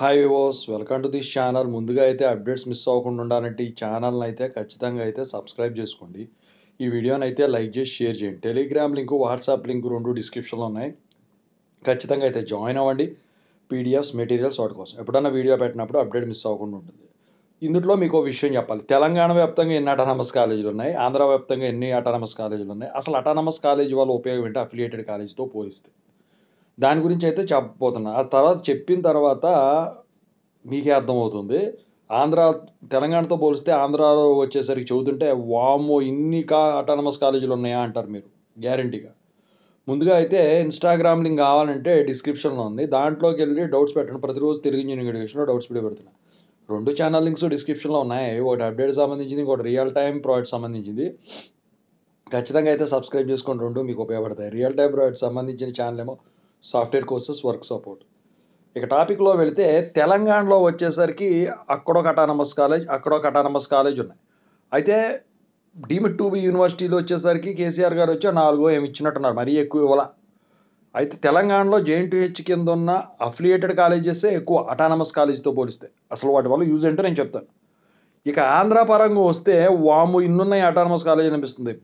hi viewers welcome to this channel ముందుగా అయితే updates miss అవ్వకుండా ఉండాలంటే ఈ ఛానల్ని అయితే ఖచ్చితంగా అయితే సబ్స్క్రైబ్ చేసుకోండి ఈ వీడియోని అయితే లైక్ చేసి షేర్ చేయండి టెలిగ్రామ్ లింకు వాట్సాప్ లింకు రెండు డిస్క్రిప్షన్లో ఉన్నాయి ఖచ్చితంగా అయితే జాయిన్ అవ్వండి పీడిఎఫ్స్ మెటీరియల్స్ వాటి కోసం ఎప్పుడన్నా వీడియో పెట్టినప్పుడు అప్డేట్ మిస్ అవ్వకుండా ఉంటుంది ఇందులో మీకు విషయం చెప్పాలి తెలంగాణ వ్యాప్తంగా ఎన్ని అటానమస్ కాలేజీలు ఉన్నాయి ఆంధ్ర వ్యాప్తంగా ఎన్ని అటానమస్ కాలేజీలు ఉన్నాయి అసలు అటానమస్ కాలేజీ వాళ్ళ ఉపయోగం ఏంటి అఫిలియేటెడ్ కాలేజీతో పోలిస్తే దాని గురించి అయితే చెప్పబోతున్నా ఆ తర్వాత చెప్పిన తర్వాత మీకే అర్థమవుతుంది ఆంధ్ర తెలంగాణతో పోలిస్తే ఆంధ్రాలో వచ్చేసరికి చదువుతుంటే వామో ఇన్ని కా అటానమస్ కాలేజీలు ఉన్నాయా అంటారు మీరు గ్యారంటీగా ముందుగా అయితే ఇన్స్టాగ్రామ్ లింక్ కావాలంటే డిస్క్రిప్షన్లో ఉంది దాంట్లోకి వెళ్ళి డౌట్స్ పెట్టండి ప్రతిరోజు తెలుగు ఇంజనీరింగ్ ఎడ్యుకేషన్లో డౌట్స్ పెట్టి పెడుతున్నా రెండు ఛానల్ లింక్స్ డిస్క్రిప్షన్లో ఉన్నాయి ఒకటి అప్డేట్ సంబంధించింది ఇంకోటి రియల్ టైం ప్రాజెక్ట్ సంబంధించింది ఖచ్చితంగా అయితే సబ్స్క్రైబ్ చేసుకోండి రెండు మీకు ఉపయోగపడతాయి రియల్ టైం ప్రాజెక్ట్ సంబంధించిన ఛానల్ ఏమో సాఫ్ట్వేర్ కోర్సెస్ వర్క్ సపోర్ట్ ఇక టాపిక్లో వెళితే తెలంగాణలో వచ్చేసరికి అక్కడొక అటానమస్ కాలేజ్ అక్కడొక అటానమస్ కాలేజ్ ఉన్నాయి అయితే డీమిడ్ టూ బి యూనివర్సిటీలో వచ్చేసరికి కేసీఆర్ గారు వచ్చి నాలుగో ఏమి ఇచ్చినట్టున్నారు మరీ ఎక్కువ ఇవ్వాల అయితే తెలంగాణలో జేఎన్టీహెచ్ కింద ఉన్న అఫిలియేటెడ్ కాలేజెసే ఎక్కువ అటానమస్ కాలేజీతో పోలిస్తే అసలు వాటి వల్ల యూజ్ ఏంటో నేను చెప్తాను ఇక ఆంధ్ర పరంగా వస్తే వాము ఇన్నున్నాయి అటానమస్ కాలేజ్ అనిపిస్తుంది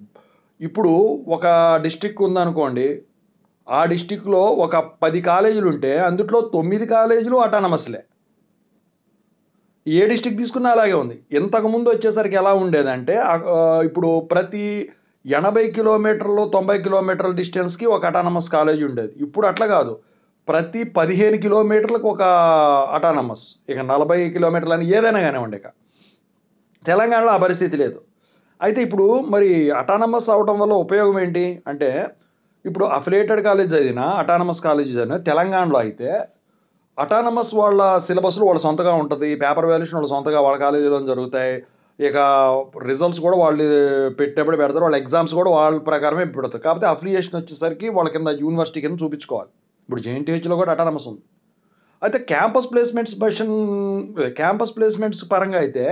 ఇప్పుడు ఒక డిస్టిక్ ఉందనుకోండి ఆ డిస్టిక్లో ఒక పది కాలేజీలు ఉంటే అందుట్లో తొమ్మిది కాలేజీలు అటానమస్లే ఏ డిస్టిక్ తీసుకున్నా అలాగే ఉంది ఇంతకుముందు వచ్చేసరికి ఎలా ఉండేదంటే ఇప్పుడు ప్రతి ఎనభై కిలోమీటర్లు తొంభై కిలోమీటర్ల డిస్టెన్స్కి ఒక అటానమస్ కాలేజ్ ఉండేది ఇప్పుడు అట్లా కాదు ప్రతి పదిహేను కిలోమీటర్లకు ఒక అటానమస్ ఇక నలభై కిలోమీటర్లు అని ఏదైనా కానివ్వండి ఇక తెలంగాణలో ఆ పరిస్థితి లేదు అయితే ఇప్పుడు మరి అటానమస్ అవడం వల్ల ఉపయోగం ఏంటి అంటే ఇప్పుడు అఫిలియేటెడ్ కాలేజ్ చదివినా అటానమస్ కాలేజ్ చదివినా తెలంగాణలో అయితే అటానమస్ వాళ్ళ సిలబస్లు వాళ్ళ సొంతగా ఉంటుంది పేపర్ వాల్యూషన్ వాళ్ళ సొంతగా వాళ్ళ కాలేజీలో జరుగుతాయి ఇక రిజల్ట్స్ కూడా వాళ్ళు పెట్టేప్పుడు పెడతారు వాళ్ళ ఎగ్జామ్స్ కూడా వాళ్ళ ప్రకారమే పెడతారు కాకపోతే అఫిలియేషన్ వచ్చేసరికి వాళ్ళ కింద యూనివర్సిటీ కింద చూపించుకోవాలి ఇప్పుడు జేఎన్టీహెచ్లో కూడా అటానమస్ ఉంది అయితే క్యాంపస్ ప్లేస్మెంట్స్ బషన్ క్యాంపస్ ప్లేస్మెంట్స్ పరంగా అయితే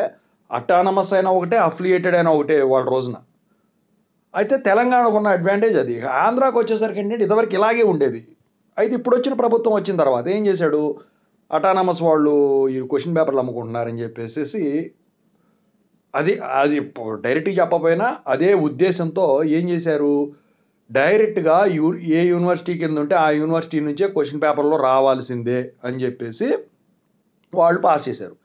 అటానమస్ అయినా ఒకటే అఫిలియేటెడ్ అయినా ఒకటే వాళ్ళ రోజున అయితే తెలంగాణకు ఉన్న అడ్వాంటేజ్ అది ఆంధ్రాకు వచ్చేసరికి ఏంటంటే ఇదివరకు ఇలాగే ఉండేది అయితే ఇప్పుడు వచ్చిన ప్రభుత్వం వచ్చిన తర్వాత ఏం చేశాడు అటానమస్ వాళ్ళు ఈ క్వశ్చన్ పేపర్లు అమ్ముకుంటున్నారని చెప్పేసి అది అది డైరెక్ట్గా చెప్పపోయినా అదే ఉద్దేశంతో ఏం చేశారు డైరెక్ట్గా యూ ఏ యూనివర్సిటీ కింద ఉంటే ఆ యూనివర్సిటీ నుంచే క్వశ్చన్ పేపర్లో రావాల్సిందే అని చెప్పేసి వాళ్ళు పాస్ చేశారు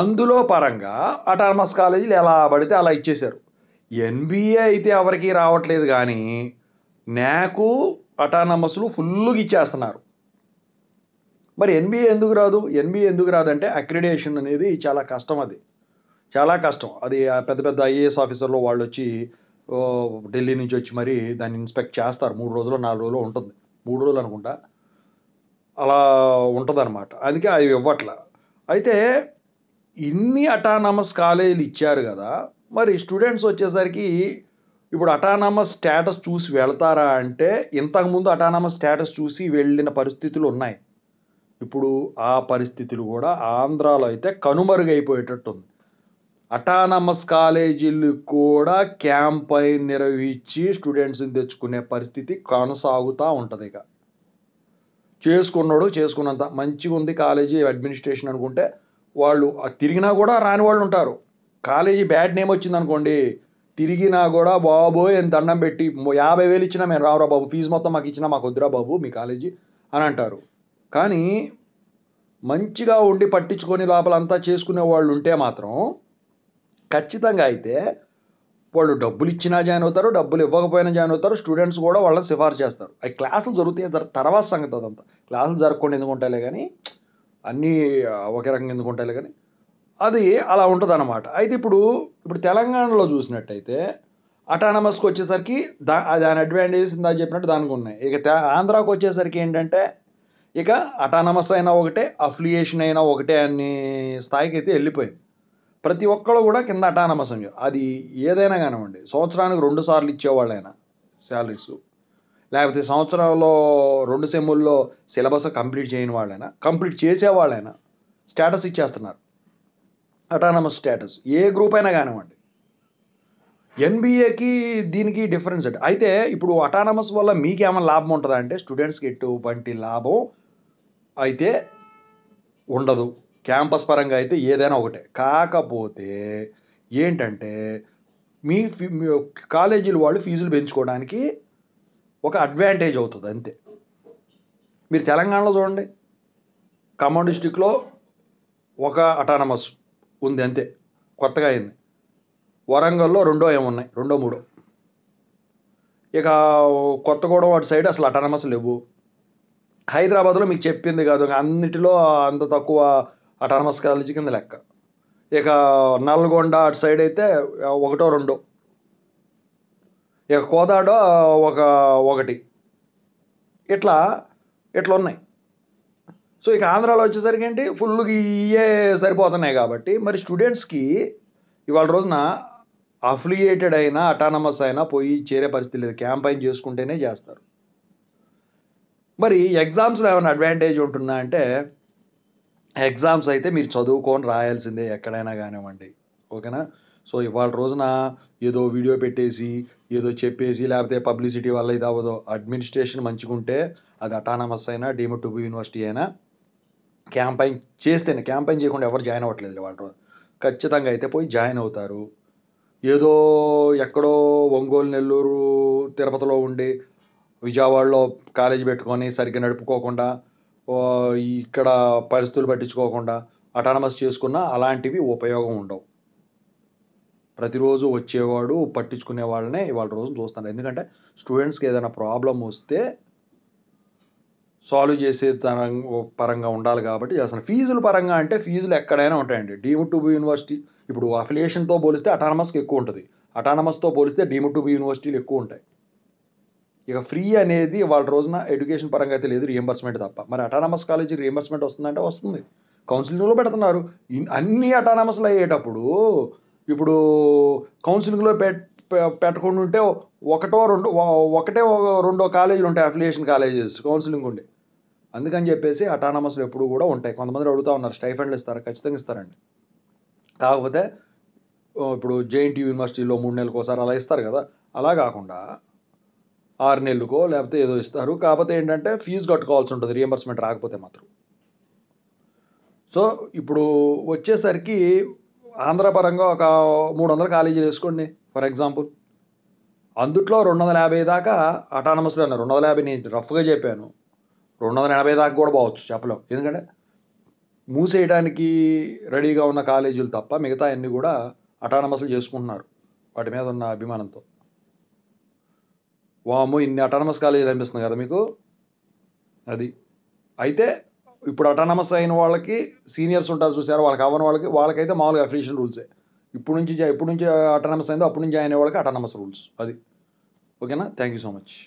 అందులో పరంగా అటానమస్ కాలేజీలు ఎలా పడితే అలా ఇచ్చేశారు ఎన్బిఏ అయితే ఎవరికి రావట్లేదు కానీ నాకు అటానమస్లు ఫుల్గా ఇచ్చేస్తున్నారు మరి ఎన్బిఏ ఎందుకు రాదు ఎన్బిఏ ఎందుకు రాదంటే అక్రిడేషన్ అనేది చాలా కష్టం అది చాలా కష్టం అది పెద్ద పెద్ద ఐఏఎస్ ఆఫీసర్లు వాళ్ళు వచ్చి ఢిల్లీ నుంచి వచ్చి మరి దాన్ని ఇన్స్పెక్ట్ చేస్తారు మూడు రోజులు నాలుగు రోజులు ఉంటుంది మూడు రోజులు అనుకుంటా అలా అనమాట అందుకే అవి ఇవ్వట్లే అయితే ఇన్ని అటానమస్ కాలేజీలు ఇచ్చారు కదా మరి స్టూడెంట్స్ వచ్చేసరికి ఇప్పుడు అటానమస్ స్టేటస్ చూసి వెళ్తారా అంటే ఇంతకుముందు అటానమస్ స్టేటస్ చూసి వెళ్ళిన పరిస్థితులు ఉన్నాయి ఇప్పుడు ఆ పరిస్థితులు కూడా ఆంధ్రాలో అయితే కనుమరుగైపోయేటట్టు ఉంది అటానమస్ కాలేజీలు కూడా క్యాంపైన్ నిర్వహించి స్టూడెంట్స్ని తెచ్చుకునే పరిస్థితి కొనసాగుతూ ఉంటుంది ఇక చేసుకున్నాడు చేసుకున్నంత మంచిగా ఉంది కాలేజీ అడ్మినిస్ట్రేషన్ అనుకుంటే వాళ్ళు తిరిగినా కూడా రాని వాళ్ళు ఉంటారు కాలేజీ బ్యాడ్ నేమ్ వచ్చింది అనుకోండి తిరిగినా కూడా బాబోయ్ అని దండం పెట్టి యాభై వేలు ఇచ్చినా మేము రావురా బాబు ఫీజు మొత్తం మాకు ఇచ్చినా మాకు వద్దురా బాబు మీ కాలేజీ అని అంటారు కానీ మంచిగా ఉండి పట్టించుకొని లోపల అంతా చేసుకునే వాళ్ళు ఉంటే మాత్రం ఖచ్చితంగా అయితే వాళ్ళు డబ్బులు ఇచ్చినా జాయిన్ అవుతారు డబ్బులు ఇవ్వకపోయినా జాయిన్ అవుతారు స్టూడెంట్స్ కూడా వాళ్ళని సిఫార్సు చేస్తారు అవి క్లాసులు జరుగుతాయి తర్వాత సంగతి అదంతా క్లాసులు జరగకుండా ఎందుకు ఉంటాయిలే కానీ అన్నీ ఒకే రకంగా ఎందుకు ఉంటాయిలే కానీ అది అలా ఉంటుందన్నమాట అయితే ఇప్పుడు ఇప్పుడు తెలంగాణలో చూసినట్టయితే అటానమస్కి వచ్చేసరికి దా దాని అడ్వాంటేజెస్ ఇందా చెప్పినట్టు దానికి ఉన్నాయి ఇక ఆంధ్రాకి వచ్చేసరికి ఏంటంటే ఇక అటానమస్ అయినా ఒకటే అఫిలియేషన్ అయినా ఒకటే అనే స్థాయికి అయితే వెళ్ళిపోయింది ప్రతి ఒక్కళ్ళు కూడా కింద అటానమస్ అని అది ఏదైనా కానివ్వండి సంవత్సరానికి రెండు సార్లు ఇచ్చేవాళ్ళైనా శాలరీస్ లేకపోతే సంవత్సరంలో రెండు సెమ్ముల్లో సిలబస్ కంప్లీట్ చేయని వాళ్ళైనా కంప్లీట్ చేసేవాళ్ళైనా స్టేటస్ ఇచ్చేస్తున్నారు అటానమస్ స్టేటస్ ఏ గ్రూప్ అయినా కానివ్వండి ఎన్బిఏకి దీనికి డిఫరెన్స్ అంటే అయితే ఇప్పుడు అటానమస్ వల్ల మీకు ఏమైనా లాభం ఉంటుందా అంటే స్టూడెంట్స్కి ఎటువంటి లాభం అయితే ఉండదు క్యాంపస్ పరంగా అయితే ఏదైనా ఒకటే కాకపోతే ఏంటంటే మీ కాలేజీలు వాళ్ళు ఫీజులు పెంచుకోవడానికి ఒక అడ్వాంటేజ్ అవుతుంది అంతే మీరు తెలంగాణలో చూడండి ఖమ్మం డిస్టిక్లో ఒక అటానమస్ ఉంది అంతే కొత్తగా అయింది వరంగల్లో రెండో ఏమున్నాయి రెండో మూడో ఇక కొత్తగూడెం అటు సైడ్ అసలు అటానమస్ లేవు హైదరాబాద్లో మీకు చెప్పింది కాదు అన్నిటిలో అంత తక్కువ అటానమస్ కాలేజీ కింద లెక్క ఇక నల్గొండ అటు సైడ్ అయితే ఒకటో రెండో ఇక కోదాడ ఒక ఒకటి ఇట్లా ఇట్లా ఉన్నాయి సో ఇక ఆంధ్రాలో వచ్చేసరికి ఏంటి ఫుల్గా ఇయే సరిపోతున్నాయి కాబట్టి మరి స్టూడెంట్స్కి ఇవాళ రోజున అఫిలియేటెడ్ అయినా అటానమస్ అయినా పోయి చేరే పరిస్థితి లేదు క్యాంపైన్ చేసుకుంటేనే చేస్తారు మరి ఎగ్జామ్స్లో ఏమైనా అడ్వాంటేజ్ ఉంటుందా అంటే ఎగ్జామ్స్ అయితే మీరు చదువుకొని రాయాల్సిందే ఎక్కడైనా కానివ్వండి ఓకేనా సో ఇవాళ రోజున ఏదో వీడియో పెట్టేసి ఏదో చెప్పేసి లేకపోతే పబ్లిసిటీ వల్ల ఇది అవ్వదో అడ్మినిస్ట్రేషన్ మంచిగుంటే అది అటానమస్ అయినా డీమ్డ్ టు యూనివర్సిటీ అయినా క్యాంపైన్ చేస్తేనే క్యాంపైన్ చేయకుండా ఎవరు జాయిన్ అవ్వట్లేదు వాళ్ళు ఖచ్చితంగా అయితే పోయి జాయిన్ అవుతారు ఏదో ఎక్కడో ఒంగోలు నెల్లూరు తిరుపతిలో ఉండి విజయవాడలో కాలేజీ పెట్టుకొని సరిగ్గా నడుపుకోకుండా ఇక్కడ పరిస్థితులు పట్టించుకోకుండా అటానమస్ చేసుకున్న అలాంటివి ఉపయోగం ఉండవు ప్రతిరోజు వచ్చేవాడు పట్టించుకునే వాళ్ళనే వాళ్ళ రోజు చూస్తున్నారు ఎందుకంటే స్టూడెంట్స్కి ఏదైనా ప్రాబ్లం వస్తే సాల్వ్ చేసే పరంగా ఉండాలి కాబట్టి అసలు ఫీజుల పరంగా అంటే ఫీజులు ఎక్కడైనా ఉంటాయండి డీము టు బి యూనివర్సిటీ ఇప్పుడు అఫిలియేషన్తో పోలిస్తే అటానమస్కి ఎక్కువ ఉంటుంది అటానమస్తో పోలిస్తే డీము టు బి యూనివర్సిటీలు ఎక్కువ ఉంటాయి ఇక ఫ్రీ అనేది వాళ్ళ రోజున ఎడ్యుకేషన్ పరంగా అయితే లేదు రియంబర్స్మెంట్ తప్ప మరి అటానమస్ కాలేజీ రియంబర్స్మెంట్ వస్తుందంటే వస్తుంది కౌన్సిలింగ్లో పెడుతున్నారు అన్ని అటానమస్లు అయ్యేటప్పుడు ఇప్పుడు కౌన్సిలింగ్లో పెట్ పెట్టకుండా ఉంటే ఒకటో రెండు ఒకటే రెండో కాలేజీలు ఉంటాయి అఫిలియేషన్ కాలేజెస్ కౌన్సిలింగ్ ఉండే అందుకని చెప్పేసి అటానమస్లు ఎప్పుడు కూడా ఉంటాయి కొంతమంది అడుగుతూ ఉన్నారు స్టైఫండ్లు ఇస్తారు ఖచ్చితంగా ఇస్తారండి కాకపోతే ఇప్పుడు జేఎన్టీ యూనివర్సిటీలో మూడు నెలలకు ఒకసారి అలా ఇస్తారు కదా అలా కాకుండా ఆరు నెలలకో లేకపోతే ఏదో ఇస్తారు కాకపోతే ఏంటంటే ఫీజు కట్టుకోవాల్సి ఉంటుంది రియంబర్స్మెంట్ రాకపోతే మాత్రం సో ఇప్పుడు వచ్చేసరికి ఆంధ్రపరంగా ఒక మూడు వందల కాలేజీలు వేసుకోండి ఫర్ ఎగ్జాంపుల్ అందుట్లో రెండు వందల యాభై దాకా అటానమస్లో ఉన్నాయి రెండు వందల యాభై నేను రఫ్గా చెప్పాను రెండు వందల ఎనభై దాకా కూడా పోవచ్చు చెప్పలేం ఎందుకంటే మూసేయడానికి రెడీగా ఉన్న కాలేజీలు తప్ప మిగతా అన్నీ కూడా అటానమస్లు చేసుకుంటున్నారు వాటి మీద ఉన్న అభిమానంతో వాము ఇన్ని అటానమస్ కాలేజీలు అనిపిస్తుంది కదా మీకు అది అయితే ఇప్పుడు అటానమస్ అయిన వాళ్ళకి సీనియర్స్ ఉంటారు చూసారు వాళ్ళకి అవ్వని వాళ్ళకి వాళ్ళకైతే మామూలుగా అఫిలియేషన్ రూల్సే ఇప్పుడు నుంచి ఇప్పుడు నుంచి అటానమస్ అయిందో అప్పటి నుంచి అయిన వాళ్ళకి అటానమస్ రూల్స్ అది ఓకేనా థ్యాంక్ యూ సో మచ్